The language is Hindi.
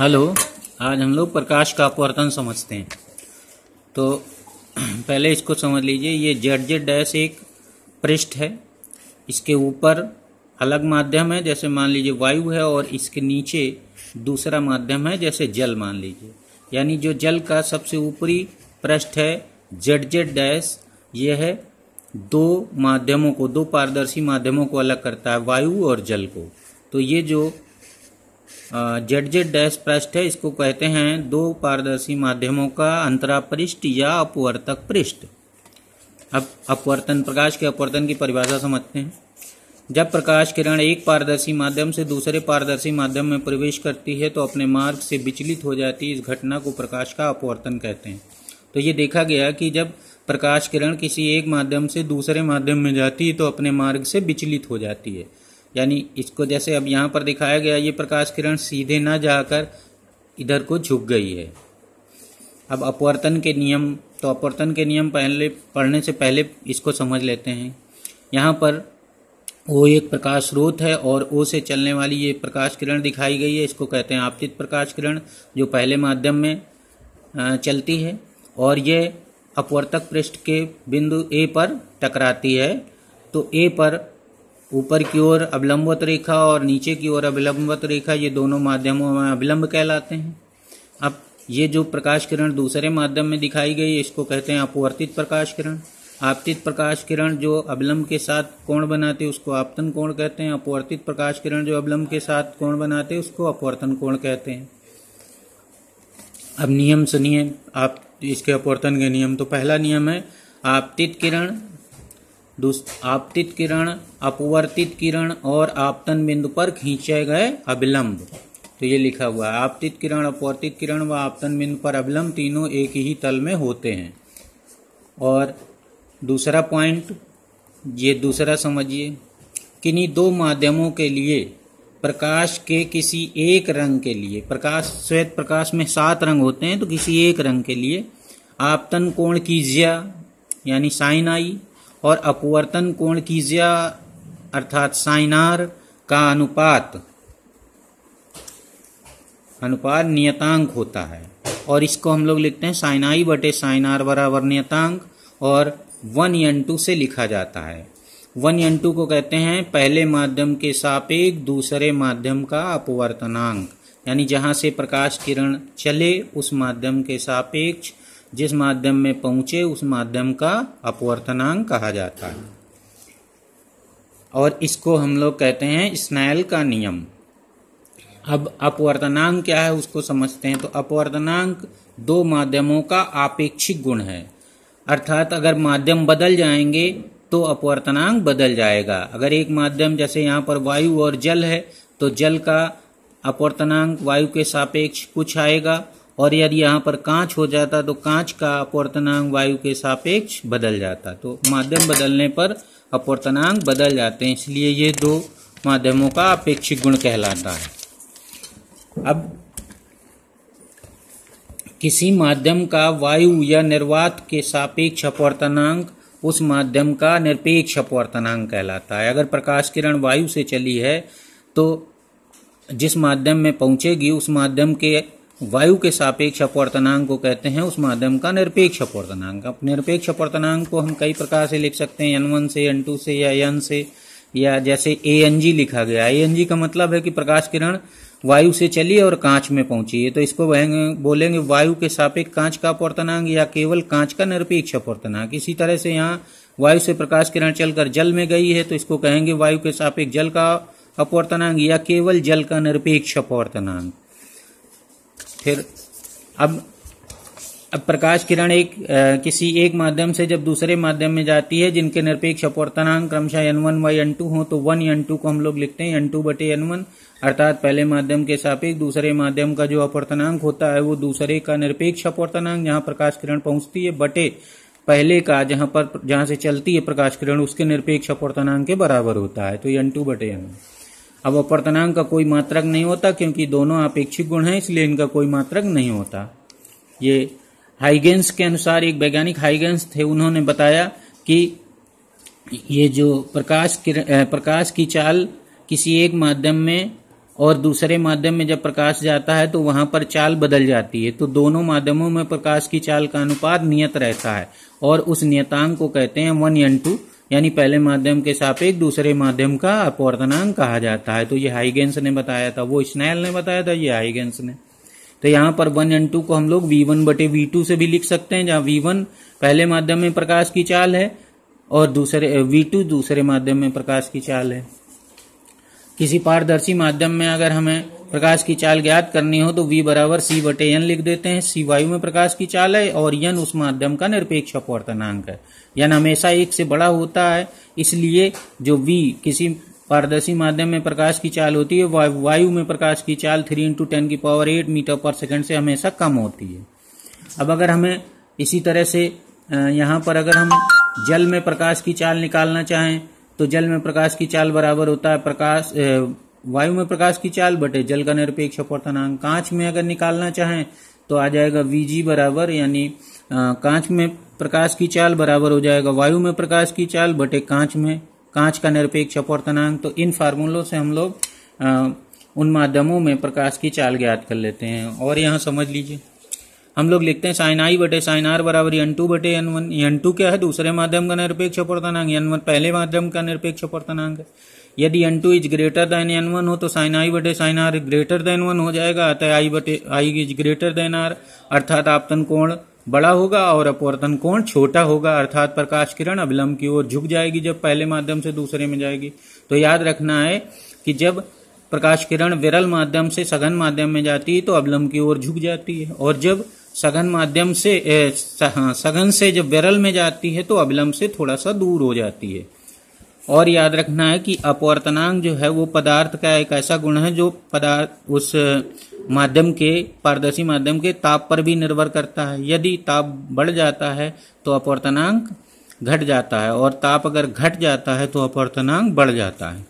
हेलो आज हम लोग प्रकाश का अपवर्तन समझते हैं तो पहले इसको समझ लीजिए ये जेड जेड डैश एक पृष्ठ है इसके ऊपर अलग माध्यम है जैसे मान लीजिए वायु है और इसके नीचे दूसरा माध्यम है जैसे जल मान लीजिए यानी जो जल का सबसे ऊपरी पृष्ठ है जेड जेड डैश यह है दो माध्यमों को दो पारदर्शी माध्यमों को अलग करता है वायु और जल को तो ये जो जेड जेड डैश पृष्ठ है इसको कहते हैं दो पारदर्शी माध्यमों का अंतरापृष्ठ या अपवर्तक पृष्ठ अब अपवर्तन प्रकाश के अपवर्तन की परिभाषा समझते हैं जब प्रकाश किरण एक पारदर्शी माध्यम से दूसरे पारदर्शी माध्यम में प्रवेश करती है तो अपने मार्ग से विचलित हो जाती है इस घटना को प्रकाश का अपवर्तन कहते हैं तो ये देखा गया कि जब प्रकाश किरण किसी एक माध्यम से दूसरे माध्यम में जाती है तो अपने मार्ग से विचलित हो जाती है यानी इसको जैसे अब यहाँ पर दिखाया गया ये प्रकाश किरण सीधे ना जाकर इधर को झुक गई है अब अपवर्तन के नियम तो अपवर्तन के नियम पहले पढ़ने से पहले इसको समझ लेते हैं यहाँ पर वो एक प्रकाश स्रोत है और ओ से चलने वाली ये प्रकाश किरण दिखाई गई है इसको कहते हैं आपतित प्रकाश किरण जो पहले माध्यम में चलती है और ये अपवर्तक पृष्ठ के बिंदु ए पर टकराती है तो ए पर ऊपर की ओर अवलंबवत रेखा और नीचे की ओर अवलंबवत रेखा ये दोनों माध्यमों में अभिलंब कहलाते हैं अब ये जो प्रकाश किरण दूसरे माध्यम में दिखाई गई इसको कहते हैं अपवर्तित प्रकाश किरण आपतित प्रकाश किरण जो अवलंब के साथ कोण बनाते हैं उसको आपतन कोण कहते हैं अपवर्तित प्रकाश किरण जो अवलंब के साथ कोण बनाते हैं उसको अपवर्तन कोण कहते हैं अब नियम सुनिए आप इसके अपवर्तन के नियम तो पहला नियम है आपतित किरण आपतित किरण अपवर्तित किरण और आपतन बिंदु पर खींचे गए अभिलंब तो ये लिखा हुआ है आपतित किरण अपवर्तित किरण व आपतन बिंदु पर अभिलंब तीनों एक ही तल में होते हैं और दूसरा पॉइंट ये दूसरा समझिए किन्हीं दो माध्यमों के लिए प्रकाश के किसी एक रंग के लिए प्रकाश श्वेत प्रकाश में सात रंग होते हैं तो किसी एक रंग के लिए आपतन कोण की ज्या यानी साइन आई और अपवर्तन कोण की ज्या अर्थात साइनार का अनुपात अनुपात नियतांक होता है और इसको हम लोग लिखते हैं साइनाई बटे साइनार बराबर नियतांक और वन एन टू से लिखा जाता है वन एन टू को कहते हैं पहले माध्यम के सापेक्ष दूसरे माध्यम का अपवर्तनांक यानी जहां से प्रकाश किरण चले उस माध्यम के सापेक्ष जिस माध्यम में पहुंचे उस माध्यम का अपवर्तनांक कहा जाता है और इसको हम लोग कहते हैं स्नैल का नियम अब अपवर्तनांक क्या है उसको समझते हैं तो अपवर्तनांक दो माध्यमों का आपेक्षिक गुण है अर्थात अगर माध्यम बदल जाएंगे तो अपवर्तनांक बदल जाएगा अगर एक माध्यम जैसे यहाँ पर वायु और जल है तो जल का अपवर्तनांक वायु के सापेक्ष कुछ आएगा और यदि यहाँ पर कांच हो जाता तो कांच का अपवर्तनांक वायु के सापेक्ष बदल जाता तो माध्यम बदलने पर अपवर्तनांक बदल जाते हैं इसलिए ये दो माध्यमों का अपेक्षिक गुण कहलाता है अब किसी माध्यम का वायु या निर्वात के सापेक्ष अपवर्तनांक उस माध्यम का निरपेक्ष अपवर्तनांक कहलाता है अगर प्रकाश किरण वायु से चली है तो जिस माध्यम में पहुंचेगी उस माध्यम के वायु के सापेक्ष अपवर्तनांक को कहते हैं उस माध्यम का निरपेक्ष अपवर्तनांक अब निरपेक्ष अपवर्तनांक को हम कई प्रकार से लिख सकते हैं एन वन से एन टू से या एन से या जैसे ए एन जी लिखा गया ए एन जी का मतलब है कि प्रकाश किरण वायु से चली और कांच में पहुंची है तो इसको बोलेंगे वायु के सापेक्ष कांच का अपवर्तनांक या केवल कांच का निरपेक्ष अपवर्तनांक इसी तरह से यहाँ वायु से प्रकाश किरण चलकर जल में गई है तो इसको कहेंगे वायु के सापेक्ष जल का अपवर्तनांक या केवल जल का निरपेक्ष अपवर्तनांक फिर अब अब प्रकाश किरण एक आ, किसी एक माध्यम से जब दूसरे माध्यम में जाती है जिनके निरपेक्ष अपवर्तनांक क्रमशः एन वन वाई एन टू हो तो वन एन टू को हम लोग लिखते हैं एन टू बटे एन वन अर्थात पहले माध्यम के सापेक्ष दूसरे माध्यम का जो अपवर्तनांक होता है वो दूसरे का निरपेक्ष अपवर्तनांक जहाँ प्रकाश किरण पहुंचती है बटे पहले का जहां पर जहां से चलती है प्रकाश किरण उसके निरपेक्ष अपवर्तनांक के बराबर होता है तो एन टू बटे एन वन अब अपर्तनांक का कोई मात्रक नहीं होता क्योंकि दोनों अपेक्षिक गुण हैं इसलिए इनका कोई मात्रक नहीं होता ये हाइगेंस के अनुसार एक वैज्ञानिक हाइगेंस थे उन्होंने बताया कि ये जो प्रकाश प्रकाश की चाल किसी एक माध्यम में और दूसरे माध्यम में जब प्रकाश जाता है तो वहां पर चाल बदल जाती है तो दोनों माध्यमों में प्रकाश की चाल का अनुपात नियत रहता है और उस नियतांक को कहते हैं वन एन टू यानी पहले माध्यम के सापेक्ष दूसरे माध्यम का अपवर्तनांक कहा जाता है तो ये हाइगेंस ने बताया था वो स्नैल ने बताया था ये हाइगेंस ने तो यहाँ पर वन एंड टू को हम लोग वी वन बटे वी टू से भी लिख सकते हैं जहाँ वी वन पहले माध्यम में प्रकाश की चाल है और दूसरे वी टू दूसरे माध्यम में प्रकाश की चाल है किसी पारदर्शी माध्यम में अगर हमें प्रकाश की चाल ज्ञात करनी हो तो वी बराबर सी बटे एन लिख देते हैं सी वायु में प्रकाश की चाल है और यन उस माध्यम का निरपेक्ष अपवर्तनांक है यन हमेशा एक से बड़ा होता है इसलिए जो वी किसी पारदर्शी माध्यम में प्रकाश की चाल होती है वायु में प्रकाश की चाल थ्री इंटू टेन की पावर एट मीटर पर सेकेंड से हमेशा कम होती है अब अगर हमें इसी तरह से यहाँ पर अगर हम जल में प्रकाश की चाल निकालना चाहें तो जल में प्रकाश की चाल बराबर होता है प्रकाश वायु में प्रकाश की चाल बटे जल का निरपेक्ष अपवर्तनांक कांच में अगर निकालना चाहें तो आ जाएगा वीजी बराबर यानी कांच में प्रकाश की चाल बराबर हो जाएगा वायु में प्रकाश की चाल बटे कांच में कांच का निरपेक्ष अपवर्तनांक तो इन फार्मूलों से हम लोग उन माध्यमों में प्रकाश की चाल ज्ञात कर लेते हैं और यहाँ समझ लीजिए हम लोग लिखते हैं साइन आई बटे साइन आर बराबर एन टू बटे एन वन एन टू क्या है दूसरे माध्यम का निरपेक्ष अपवर्तनांक एन वन पहले माध्यम का निरपेक्ष अपवर्तनांक है यदि N two is greater than N one हो तो साइन आई बटे sine R greater than one हो जाएगा अतः आई बटे I is greater than R अर्थात आपतन कोण बड़ा होगा और अपवर्तन कोण छोटा होगा अर्थात प्रकाश किरण अविलंब की ओर झुक जाएगी जब पहले माध्यम से दूसरे में जाएगी तो याद रखना है कि जब प्रकाश किरण विरल माध्यम से सघन माध्यम में जाती है तो अवलंब की ओर झुक जाती है और जब सघन माध्यम से ए, सघन से जब विरल में जाती है तो अभिलंब से थोड़ा सा दूर हो जाती है और याद रखना है कि अपवर्तनांक जो है वो पदार्थ का एक ऐसा गुण है जो पदार्थ उस माध्यम के पारदर्शी माध्यम के ताप पर भी निर्भर करता है यदि ताप बढ़ जाता है तो अपवर्तनांक घट जाता है और ताप अगर घट जाता है तो अपवर्तनांक बढ़ जाता है